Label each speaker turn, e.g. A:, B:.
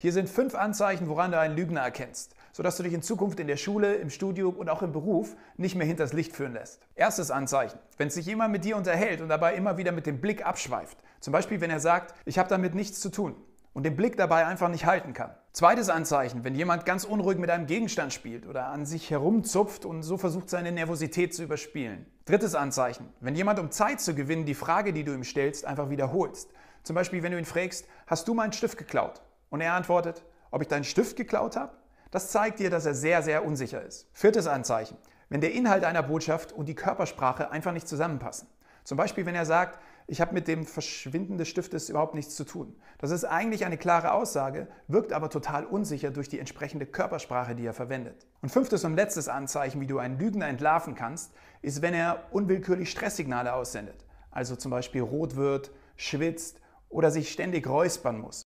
A: Hier sind fünf Anzeichen, woran du einen Lügner erkennst, sodass du dich in Zukunft in der Schule, im Studium und auch im Beruf nicht mehr hinters Licht führen lässt. Erstes Anzeichen, wenn sich jemand mit dir unterhält und dabei immer wieder mit dem Blick abschweift. Zum Beispiel, wenn er sagt, ich habe damit nichts zu tun und den Blick dabei einfach nicht halten kann. Zweites Anzeichen, wenn jemand ganz unruhig mit einem Gegenstand spielt oder an sich herumzupft und so versucht, seine Nervosität zu überspielen. Drittes Anzeichen, wenn jemand, um Zeit zu gewinnen, die Frage, die du ihm stellst, einfach wiederholst. Zum Beispiel, wenn du ihn fragst, hast du meinen Stift geklaut? Und er antwortet, ob ich deinen Stift geklaut habe? Das zeigt dir, dass er sehr, sehr unsicher ist. Viertes Anzeichen, wenn der Inhalt einer Botschaft und die Körpersprache einfach nicht zusammenpassen. Zum Beispiel, wenn er sagt, ich habe mit dem Verschwinden des Stiftes überhaupt nichts zu tun. Das ist eigentlich eine klare Aussage, wirkt aber total unsicher durch die entsprechende Körpersprache, die er verwendet. Und fünftes und letztes Anzeichen, wie du einen Lügner entlarven kannst, ist, wenn er unwillkürlich Stresssignale aussendet. Also zum Beispiel rot wird, schwitzt oder sich ständig räuspern muss.